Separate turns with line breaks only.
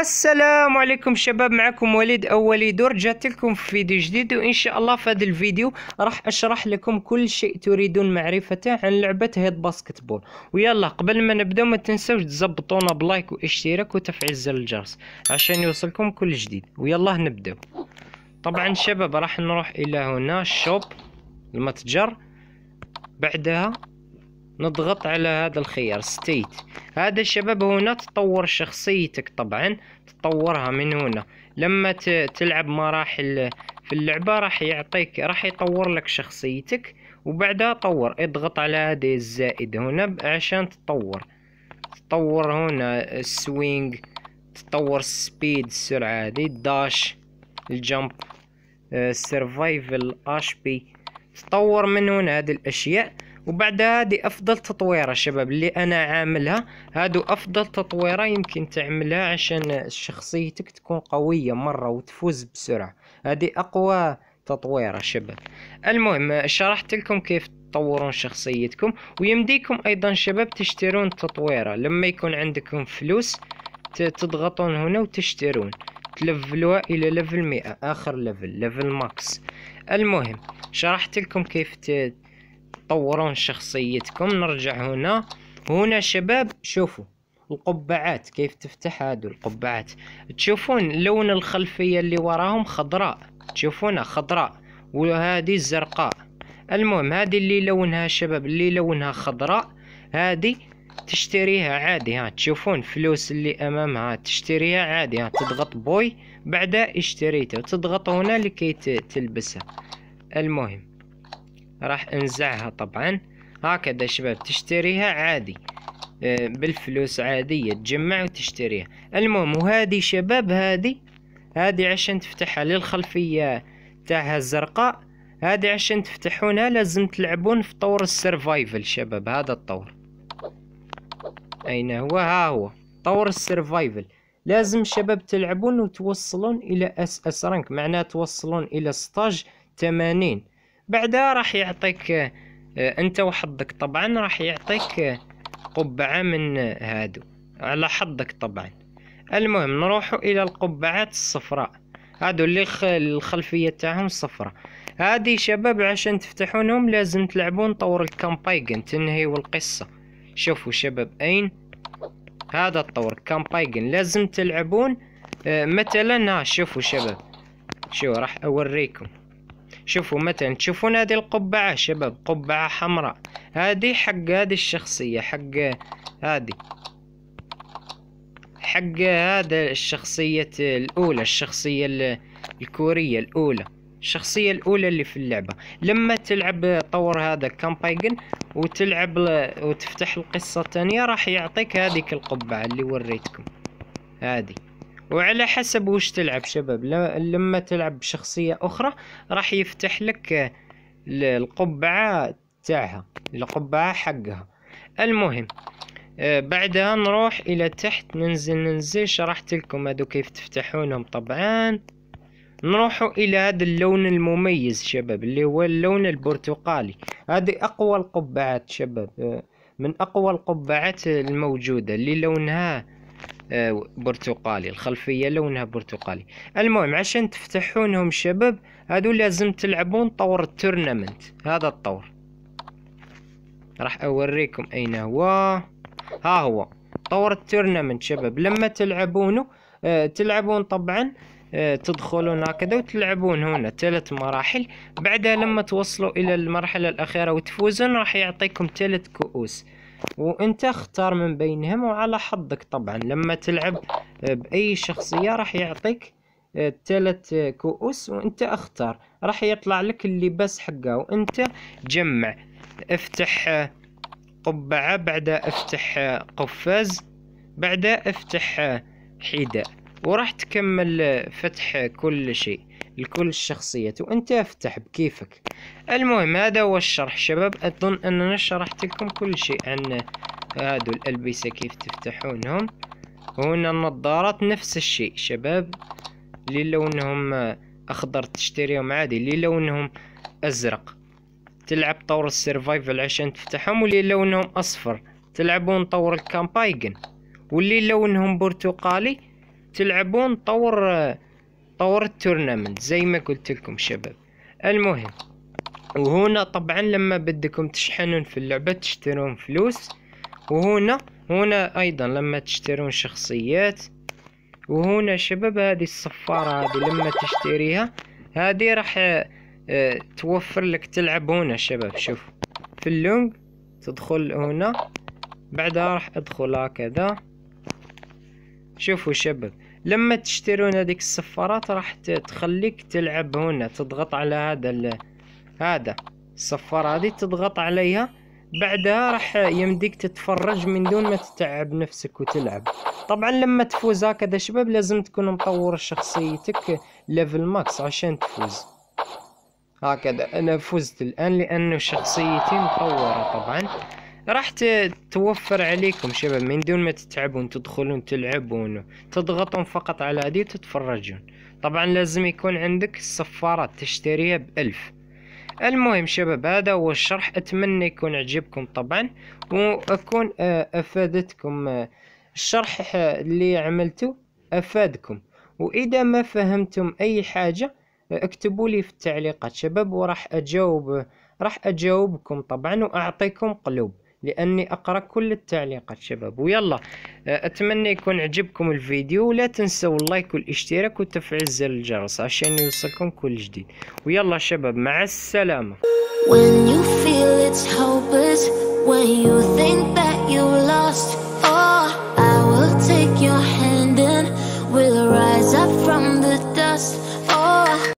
السلام عليكم شباب معكم وليد اولي دور جات لكم في فيديو جديد وان شاء الله في هذا الفيديو راح اشرح لكم كل شيء تريدون معرفته عن لعبه هيد باسكتبول ويلا قبل ما نبداو ما تنسوش تزبطونا بلايك واشتراك وتفعيل زر الجرس عشان يوصلكم كل جديد ويلا نبداو طبعا شباب راح نروح الى هنا الشوب المتجر بعدها نضغط على هذا الخيار ستيت هذا الشباب هنا تطور شخصيتك طبعا تطورها من هنا لما تلعب مراحل في اللعبة راح يعطيك راح يطور لك شخصيتك وبعدها طور اضغط على هذه الزائد هنا عشان تطور تطور هنا السوينج تطور السبيد السرعة هذه الداش الجمب السرفايفل اش بي تطور من هنا هذه الاشياء وبعدها هذه افضل تطويره شباب اللي انا عاملها هادو افضل تطويره يمكن تعملها عشان شخصيتك تكون قويه مره وتفوز بسرعه هذه اقوى تطويره شباب المهم شرحت لكم كيف تطورون شخصيتكم ويمديكم ايضا شباب تشترون تطويره لما يكون عندكم فلوس تضغطون هنا وتشترون تلفلوها الى ليفل 100 اخر ليفل ليفل ماكس المهم شرحت لكم كيف تطورون شخصيتكم نرجع هنا هنا شباب شوفوا القبعات كيف تفتح هذه القبعات تشوفون لون الخلفية اللي وراهم خضراء تشوفونها خضراء وهذه الزرقاء المهم هذه اللي لونها شباب اللي لونها خضراء هذه تشتريها عادي ها تشوفون فلوس اللي امامها تشتريها عادي ها تضغط بوي بعدها اشتريتها وتضغط هنا لكي تلبسها المهم راح انزعها طبعا هكذا شباب تشتريها عادي آه، بالفلوس عادية تجمع وتشتريها المهم وهذه شباب هذه هذه عشان تفتحها للخلفية تاعها الزرقاء هذه عشان تفتحونها لازم تلعبون في طور السرفايفل شباب هذا الطور اين هو ها هو طور السرفايفل لازم شباب تلعبون وتوصلون الى اس اس رانك معناه توصلون الى ستاج 80 بعدها راح يعطيك آه، انت وحظك طبعا راح يعطيك آه، قبعة من هادو على حظك طبعا المهم نروح الى القبعات الصفراء هادو اللي الخلفية تاعهم صفراء هادي شباب عشان تفتحونهم لازم تلعبون طور الكامبايجن تنهي القصة شوفوا شباب اين هذا الطور كامبايجن لازم تلعبون آه، مثلا ها شوفوا شباب شو راح اوريكم شوفوا مثلا تشوفون هذه القبعة شباب قبعة حمراء هذه حق هذه الشخصية حق هذه حق هذا الشخصية الأولى الشخصية الكورية الأولى الشخصية الأولى اللي في اللعبة لما تلعب طور هذا كامبايجن وتلعب وتفتح القصة الثانية راح يعطيك هذيك القبعة اللي وريتكم هذه وعلى حسب وش تلعب شباب لما تلعب بشخصية أخرى راح يفتح لك آه، القبعة تاعها القبعة حقها المهم آه، بعدها نروح إلى تحت ننزل ننزل شرحت لكم هادو كيف تفتحونهم طبعا نروحوا إلى هذا اللون المميز شباب اللي هو اللون البرتقالي هذه أقوى القبعات شباب آه، من أقوى القبعات الموجودة اللي لونها آه، برتقالي الخلفيه لونها برتقالي المهم عشان تفتحونهم شباب هذو لازم تلعبون طور التورنمنت هذا الطور راح اوريكم اين هو ها هو طور التورنمنت شباب لما تلعبونه آه تلعبون طبعا آه تدخلون هكذا وتلعبون هنا ثلاث مراحل بعدها لما توصلوا الى المرحله الاخيره وتفوزون راح يعطيكم ثلاث كؤوس وانت اختار من بينهم وعلى حظك طبعا لما تلعب باي شخصية راح يعطيك ثلاث كؤوس وانت اختار راح يطلع لك اللباس حقه وانت جمع افتح قبعة بعد افتح قفاز بعد افتح حذاء وراح تكمل فتح كل شيء لكل الشخصيات وانت افتح بكيفك المهم هذا هو الشرح شباب أظن أننا شرحت لكم كل شيء عن هادو الألبسة كيف تفتحونهم هنا النظارات نفس الشيء شباب اللي لونهم آه، أخضر تشتريهم عادي اللي لونهم أزرق تلعب طور السيرفايفل عشان تفتحهم واللي لونهم أصفر تلعبون طور الكامبايجن واللي لونهم برتقالي تلعبون طور آه، طور التورنمنت زي ما قلت لكم شباب المهم وهنا طبعا لما بدكم تشحنون في اللعبة تشترون فلوس وهنا هنا ايضا لما تشترون شخصيات وهنا شباب هذه الصفارة هذه لما تشتريها هذه راح آه، توفر لك تلعب هنا شباب شوف في اللونج تدخل هنا بعدها راح ادخل هكذا شوفوا شباب لما تشترون هذيك الصفارات راح تخليك تلعب هنا تضغط على هذا هذا الصفارة هذه تضغط عليها بعدها راح يمديك تتفرج من دون ما تتعب نفسك وتلعب طبعا لما تفوز هكذا شباب لازم تكون مطور شخصيتك ليفل ماكس عشان تفوز هكذا انا فزت الان لانه شخصيتي مطورة طبعا راح توفر عليكم شباب من دون ما تتعبون تدخلون تلعبون تضغطون فقط على هذه وتتفرجون طبعا لازم يكون عندك الصفارات تشتريها بألف المهم شباب هذا هو الشرح اتمنى يكون عجبكم طبعا واكون آه، افادتكم آه، الشرح آه، اللي عملته افادكم واذا ما فهمتم اي حاجه اكتبوا لي في التعليقات شباب وراح اجاوب راح اجاوبكم طبعا واعطيكم قلوب لاني اقرا كل التعليقات شباب ويلا آه، اتمنى يكون عجبكم الفيديو ولا تنسوا اللايك والاشتراك وتفعيل زر الجرس عشان يوصلكم كل جديد ويلا شباب مع السلامه When you feel it's hopeless, when you think that you lost, oh, I will take your hand.